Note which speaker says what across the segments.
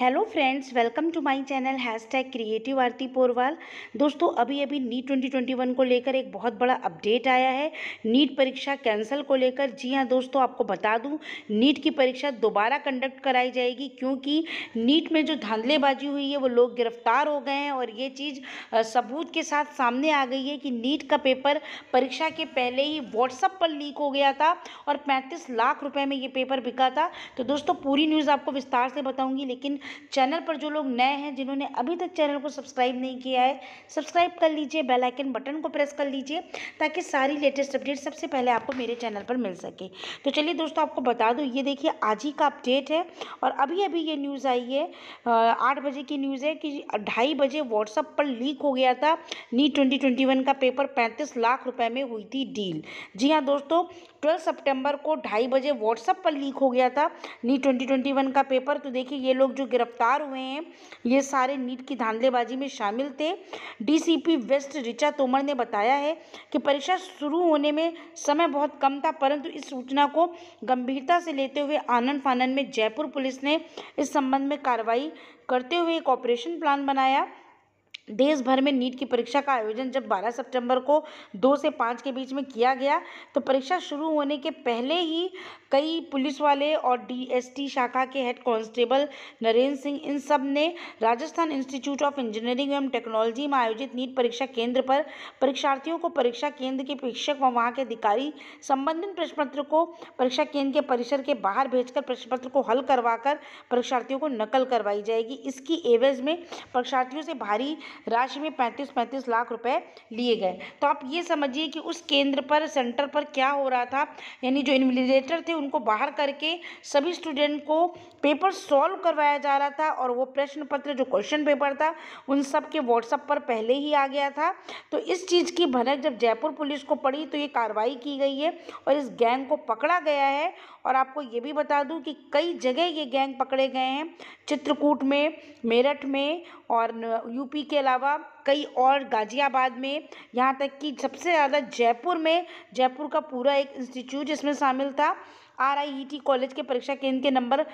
Speaker 1: hello friends welcome to my channel hash tag creative Aarti Porwal दोस्तों अभी अभी नीट 2021 को लेकर एक बहुत बड़ा अपडेट आया है नीट परीक्षा कैंसिल को लेकर जी हां दोस्तों आपको बता दूं नीट की परीक्षा दोबारा कंडक्ट कराई जाएगी क्योंकि नीट में जो धांधलेबाजी हुई है वो लोग गिरफ्तार हो गए हैं और ये चीज़ सबूत के साथ सामने आ गई है कि नीट का पेपर परीक्षा के पहले ही व्हाट्सअप पर लीक हो गया था और पैंतीस लाख रुपये में ये पेपर बिका था तो दोस्तों पूरी न्यूज़ आपको विस्तार से बताऊँगी लेकिन चैनल पर जो लोग नए हैं जिन्होंने अभी तक चैनल को सब्सक्राइब नहीं किया है सब्सक्राइब कर लीजिए बेल आइकन बटन को प्रेस कर लीजिए ताकि सारी लेटेस्ट अपडेट सबसे पहले आपको मेरे चैनल पर मिल सके तो चलिए दोस्तों आपको बता दूँ ये देखिए आज ही का अपडेट है और अभी अभी ये न्यूज़ आई है आठ बजे की न्यूज़ है कि ढाई बजे व्हाट्सअप पर लीक हो गया था नीट ट्वेंटी का पेपर पैंतीस लाख रुपये में हुई थी डील जी हाँ दोस्तों ट्वेल्थ सितंबर को ढाई बजे व्हाट्सअप पर लीक हो गया था नीट ट्वेंटी ट्वेंटी वन का पेपर तो देखिए ये लोग जो गिरफ्तार हुए हैं ये सारे नीट की धांधलेबाजी में शामिल थे डीसीपी वेस्ट रिचा तोमर ने बताया है कि परीक्षा शुरू होने में समय बहुत कम था परंतु इस सूचना को गंभीरता से लेते हुए आनंद फानन में जयपुर पुलिस ने इस संबंध में कार्रवाई करते हुए एक ऑपरेशन प्लान बनाया देश भर में नीट की परीक्षा का आयोजन जब 12 सितंबर को 2 से 5 के बीच में किया गया तो परीक्षा शुरू होने के पहले ही कई पुलिस वाले और डीएसटी शाखा के हेड कांस्टेबल नरेंद्र सिंह इन सब ने राजस्थान इंस्टीट्यूट ऑफ इंजीनियरिंग एवं टेक्नोलॉजी में आयोजित नीट परीक्षा केंद्र पर परीक्षार्थियों को परीक्षा केंद्र के शिक्षक व वहाँ के अधिकारी संबंधित प्रश्न पत्र को परीक्षा केंद्र के परिसर के बाहर भेजकर प्रश्न पत्र को हल करवा परीक्षार्थियों को नकल करवाई जाएगी इसकी एवज में परीक्षार्थियों से भारी राशि में पैंतीस पैंतीस लाख रुपए लिए गए तो आप ये समझिए कि उस केंद्र पर सेंटर पर क्या हो रहा था यानी जो इन्विजिलेटर थे उनको बाहर करके सभी स्टूडेंट को पेपर सॉल्व करवाया जा रहा था और वो प्रश्न पत्र जो क्वेश्चन पेपर था उन सब के व्हाट्सअप पर पहले ही आ गया था तो इस चीज़ की भनक जब जयपुर पुलिस को पड़ी तो ये कार्रवाई की गई है और इस गैंग को पकड़ा गया है और आपको ये भी बता दूँ कि कई जगह ये गैंग पकड़े गए हैं चित्रकूट में मेरठ में और यूपी के अलावा कई और गाज़ियाबाद में यहाँ तक कि सबसे ज़्यादा जयपुर में जयपुर का पूरा एक इंस्टीट्यूट इसमें शामिल था टी कॉलेज के परीक्षा केंद्र के नंबर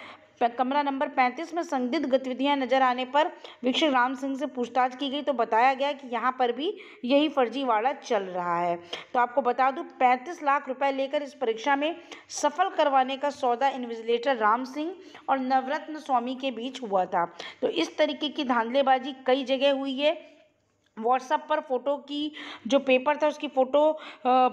Speaker 1: कमरा नंबर 35 में संदिग्ध गतिविधियां नजर आने पर विक्षक राम सिंह से पूछताछ की गई तो बताया गया कि यहाँ पर भी यही फर्जीवाड़ा चल रहा है तो आपको बता दूं 35 लाख रुपए लेकर इस परीक्षा में सफल करवाने का सौदा इन्विजिलेटर राम सिंह और नवरत्न स्वामी के बीच हुआ था तो इस तरीके की धांधलेबाजी कई जगह हुई है व्हाट्सअप पर फ़ोटो की जो पेपर था उसकी फ़ोटो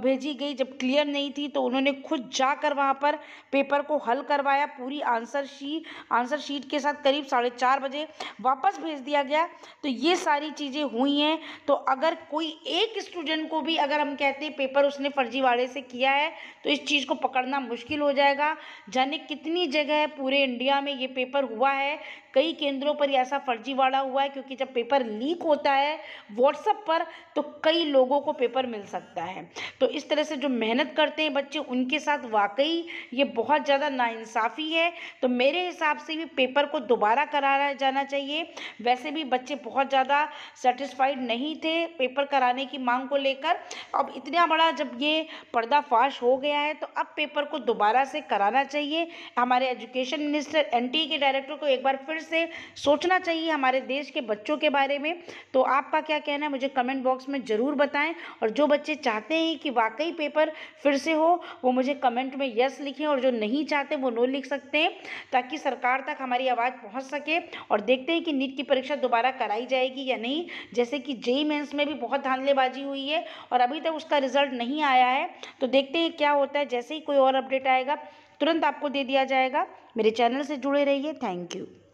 Speaker 1: भेजी गई जब क्लियर नहीं थी तो उन्होंने खुद जाकर वहाँ पर पेपर को हल करवाया पूरी आंसर शीट आंसर शीट के साथ करीब साढ़े चार बजे वापस भेज दिया गया तो ये सारी चीज़ें हुई हैं तो अगर कोई एक स्टूडेंट को भी अगर हम कहते हैं पेपर उसने फर्जीवाड़े से किया है तो इस चीज़ को पकड़ना मुश्किल हो जाएगा जाने कितनी जगह पूरे इंडिया में ये पेपर हुआ है कई केंद्रों पर ऐसा फर्जीवाड़ा हुआ है क्योंकि जब पेपर लीक होता है व्हाट्सअप पर तो कई लोगों को पेपर मिल सकता है तो इस तरह से जो मेहनत करते हैं बच्चे उनके साथ वाकई ये बहुत ज़्यादा नाइंसाफ़ी है तो मेरे हिसाब से भी पेपर को दोबारा कराया जाना चाहिए वैसे भी बच्चे बहुत ज़्यादा सेटिस्फाइड नहीं थे पेपर कराने की मांग को लेकर अब इतना बड़ा जब ये पर्दाफाश हो गया है तो अब पेपर को दोबारा से कराना चाहिए हमारे एजुकेशन मिनिस्टर एनटी के डायरेक्टर को एक बार फिर से सोचना चाहिए हमारे देश के बच्चों के बारे में तो आपका क्या कहना है मुझे कमेंट बॉक्स में ज़रूर बताएं और जो बच्चे चाहते हैं कि वाकई पेपर फिर से हो वो मुझे कमेंट में यस लिखें और जो नहीं चाहते वो नो लिख सकते हैं ताकि सरकार तक हमारी आवाज़ पहुँच सके और देखते हैं कि नीट की परीक्षा दोबारा कराई जाएगी या नहीं जैसे कि जेई मेन्स में भी बहुत धांधलेबाजी हुई है और अभी तक उसका रिजल्ट नहीं आया है तो देखते हैं क्या होता है जैसे ही कोई और अपडेट आएगा तुरंत आपको दे दिया जाएगा मेरे चैनल से जुड़े रहिए थैंक यू